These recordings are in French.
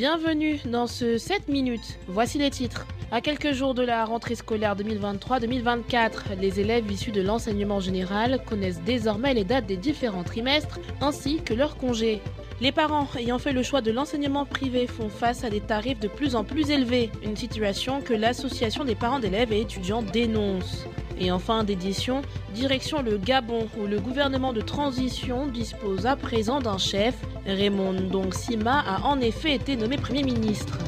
Bienvenue dans ce 7 minutes. Voici les titres. À quelques jours de la rentrée scolaire 2023-2024, les élèves issus de l'enseignement général connaissent désormais les dates des différents trimestres ainsi que leurs congés. Les parents ayant fait le choix de l'enseignement privé font face à des tarifs de plus en plus élevés, une situation que l'association des parents d'élèves et étudiants dénonce. Et en fin d'édition, direction le Gabon, où le gouvernement de transition dispose à présent d'un chef Raymond Sima a en effet été nommé Premier ministre.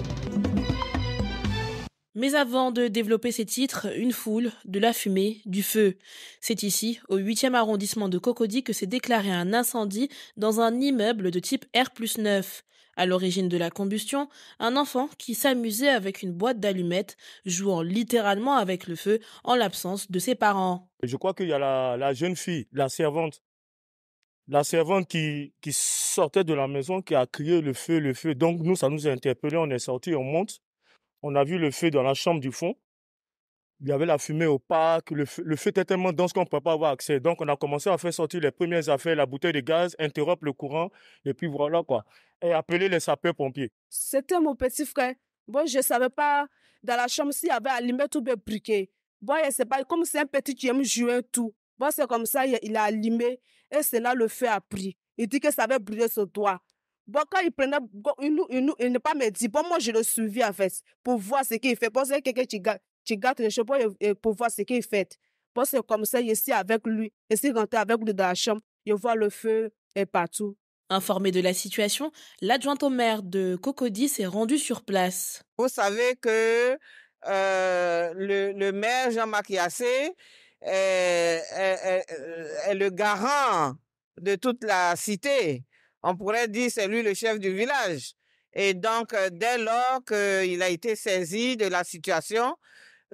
Mais avant de développer ces titres, une foule, de la fumée, du feu. C'est ici, au 8e arrondissement de Cocody, que s'est déclaré un incendie dans un immeuble de type R 9. À l'origine de la combustion, un enfant qui s'amusait avec une boîte d'allumettes, jouant littéralement avec le feu en l'absence de ses parents. Je crois qu'il y a la, jeune fille, la servante, la servante qui, qui sortait de la maison, qui a crié le feu, le feu. Donc nous, ça nous a interpellés, on est sorti on monte. On a vu le feu dans la chambre du fond. Il y avait la fumée au parc, le feu, le était tellement dense qu'on ne pouvait pas avoir accès. Donc on a commencé à faire sortir les premières affaires, la bouteille de gaz, interrompre le courant, et puis voilà quoi. Et appeler les sapeurs-pompiers. C'était mon petit frère. Bon, je ne savais pas dans la chambre s'il y avait allumé tout le briquet. Bon, je pas, comme c'est un petit qui aime jouer tout c'est comme ça, il a allumé et cela le feu a pris. Il dit que ça avait brûlé sur toi. Bon, quand il prenait, il, il, ne pas me dit, bon, moi, je le suivis en fait, pour voir ce qu'il fait. Parce que quelqu'un, tu, les cheveux pour, voir ce qu'il fait. Bon, c'est comme ça, est ici avec lui, Il est rentré avec lui dans la chambre, Il voit le feu et partout. Informé de la situation, l'adjointe au maire de Cocody s'est rendue sur place. Vous savez que euh, le, le, maire Jean-Marc Yassé, est, est, euh, est le garant de toute la cité. On pourrait dire c'est lui le chef du village. Et donc, euh, dès lors qu'il a été saisi de la situation,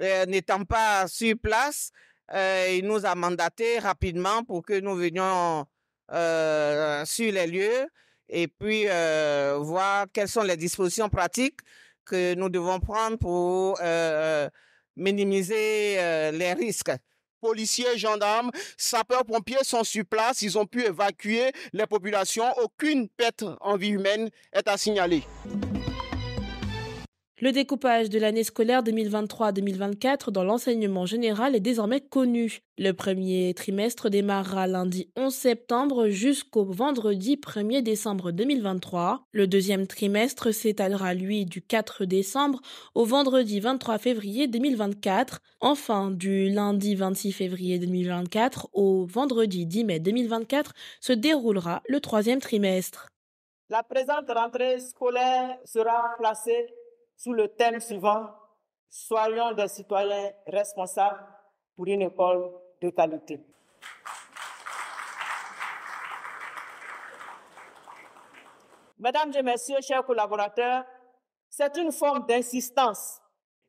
euh, n'étant pas sur place, il nous a mandaté rapidement pour que nous venions euh, sur les lieux et puis voir quelles sont les dispositions pratiques que nous devons prendre pour minimiser les risques policiers, gendarmes, sapeurs-pompiers sont sur place. Ils ont pu évacuer les populations. Aucune perte en vie humaine est à signaler. Le découpage de l'année scolaire 2023-2024 dans l'enseignement général est désormais connu. Le premier trimestre démarrera lundi 11 septembre jusqu'au vendredi 1er décembre 2023. Le deuxième trimestre s'étalera, lui, du 4 décembre au vendredi 23 février 2024. Enfin, du lundi 26 février 2024 au vendredi 10 mai 2024 se déroulera le troisième trimestre. La présente rentrée scolaire sera placée sous le thème suivant, soyons des citoyens responsables pour une école de qualité. Mesdames et messieurs, chers collaborateurs, c'est une forme d'insistance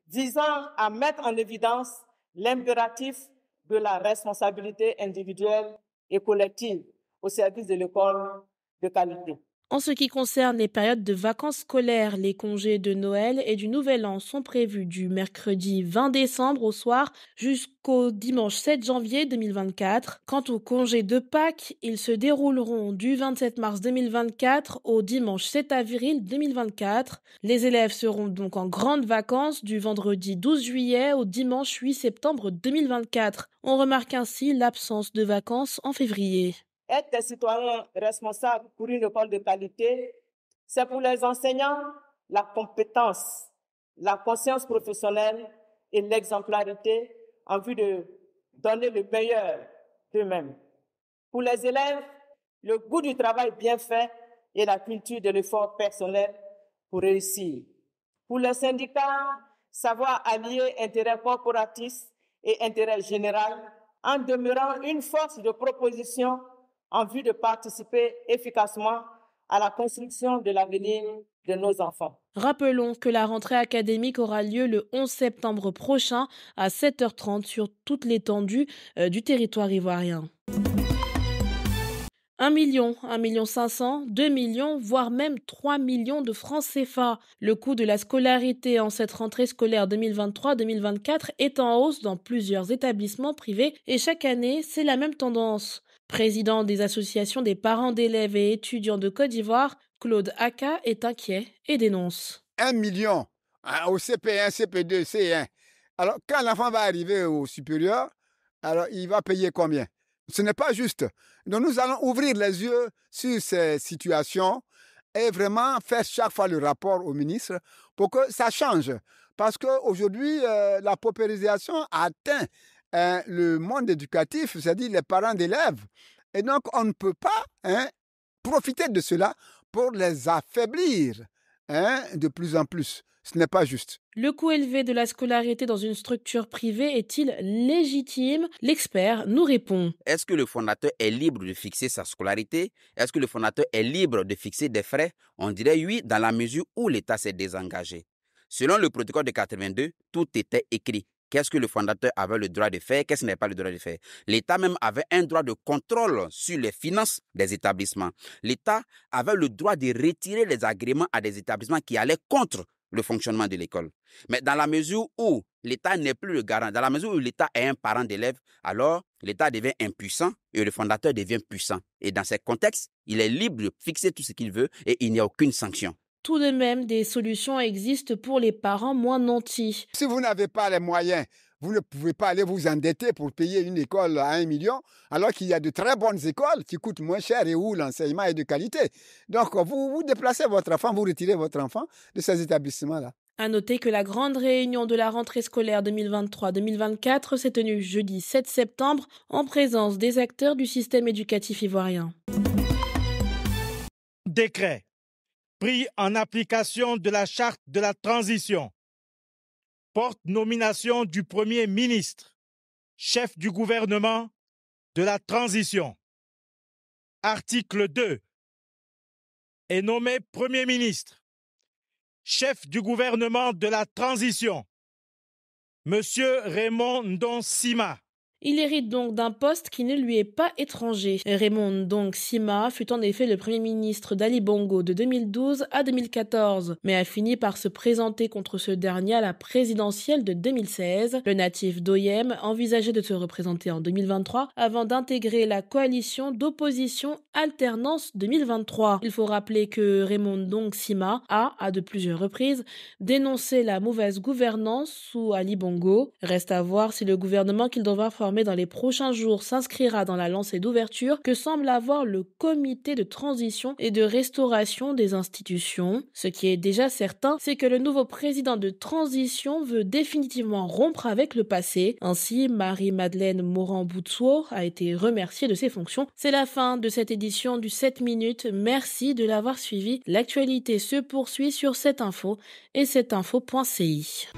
visant à mettre en évidence l'impératif de la responsabilité individuelle et collective au service de l'école de qualité. En ce qui concerne les périodes de vacances scolaires, les congés de Noël et du Nouvel An sont prévus du mercredi 20 décembre au soir jusqu'au dimanche 7 janvier 2024. Quant aux congés de Pâques, ils se dérouleront du 27 mars 2024 au dimanche 7 avril 2024. Les élèves seront donc en grande vacances du vendredi 12 juillet au dimanche 8 septembre 2024. On remarque ainsi l'absence de vacances en février. Être des citoyens responsables pour une école de qualité, c'est pour les enseignants la compétence, la conscience professionnelle et l'exemplarité en vue de donner le meilleur d'eux-mêmes. Pour les élèves, le goût du travail bien fait et la culture de l'effort personnel pour réussir. Pour les syndicats, savoir allier intérêt corporatiste et intérêt général en demeurant une force de proposition en vue de participer efficacement à la construction de l'avenir de nos enfants. Rappelons que la rentrée académique aura lieu le 11 septembre prochain à 7h30 sur toute l'étendue euh, du territoire ivoirien. 1 million, 1 million 500, 2 millions, voire même 3 millions de francs CFA. Le coût de la scolarité en cette rentrée scolaire 2023-2024 est en hausse dans plusieurs établissements privés et chaque année, c'est la même tendance. Président des associations des parents d'élèves et étudiants de Côte d'Ivoire, Claude Aka est inquiet et dénonce. Un million hein, au CP1, CP2, C1. Alors, quand l'enfant va arriver au supérieur, alors il va payer combien Ce n'est pas juste. Donc, nous allons ouvrir les yeux sur ces situations et vraiment faire chaque fois le rapport au ministre pour que ça change. Parce qu'aujourd'hui, euh, la paupérisation atteint Hein, le monde éducatif, c'est-à-dire les parents d'élèves. Et donc, on ne peut pas hein, profiter de cela pour les affaiblir hein, de plus en plus. Ce n'est pas juste. Le coût élevé de la scolarité dans une structure privée est-il légitime L'expert nous répond. Est-ce que le fondateur est libre de fixer sa scolarité Est-ce que le fondateur est libre de fixer des frais On dirait oui, dans la mesure où l'État s'est désengagé. Selon le protocole de 82, tout était écrit. Qu'est-ce que le fondateur avait le droit de faire Qu'est-ce qu'il n'avait pas le droit de faire L'État même avait un droit de contrôle sur les finances des établissements. L'État avait le droit de retirer les agréments à des établissements qui allaient contre le fonctionnement de l'école. Mais dans la mesure où l'État n'est plus le garant, dans la mesure où l'État est un parent d'élève, alors l'État devient impuissant et le fondateur devient puissant. Et dans ce contexte, il est libre de fixer tout ce qu'il veut et il n'y a aucune sanction tout de même, des solutions existent pour les parents moins nantis. Si vous n'avez pas les moyens, vous ne pouvez pas aller vous endetter pour payer une école à un million, alors qu'il y a de très bonnes écoles qui coûtent moins cher et où l'enseignement est de qualité. Donc, vous, vous déplacez votre enfant, vous retirez votre enfant de ces établissements-là. À noter que la grande réunion de la rentrée scolaire 2023-2024 s'est tenue jeudi 7 septembre en présence des acteurs du système éducatif ivoirien. Décret pris en application de la charte de la transition porte nomination du Premier ministre, chef du gouvernement de la transition. Article 2. Est nommé Premier ministre, chef du gouvernement de la transition, Monsieur Raymond Ndon il hérite donc d'un poste qui ne lui est pas étranger. Raymond Dong Sima fut en effet le premier ministre d'Ali Bongo de 2012 à 2014, mais a fini par se présenter contre ce dernier à la présidentielle de 2016. Le natif d'Oyem envisageait de se représenter en 2023 avant d'intégrer la coalition d'opposition Alternance 2023. Il faut rappeler que Raymond Dong Sima a, à de plusieurs reprises, dénoncé la mauvaise gouvernance sous Ali Bongo. Reste à voir si le gouvernement qu'il devra former mais dans les prochains jours s'inscrira dans la lancée d'ouverture que semble avoir le comité de transition et de restauration des institutions. Ce qui est déjà certain, c'est que le nouveau président de transition veut définitivement rompre avec le passé. Ainsi, Marie-Madeleine moran boutsour a été remerciée de ses fonctions. C'est la fin de cette édition du 7 minutes. Merci de l'avoir suivi. L'actualité se poursuit sur cette info et cette info.ci.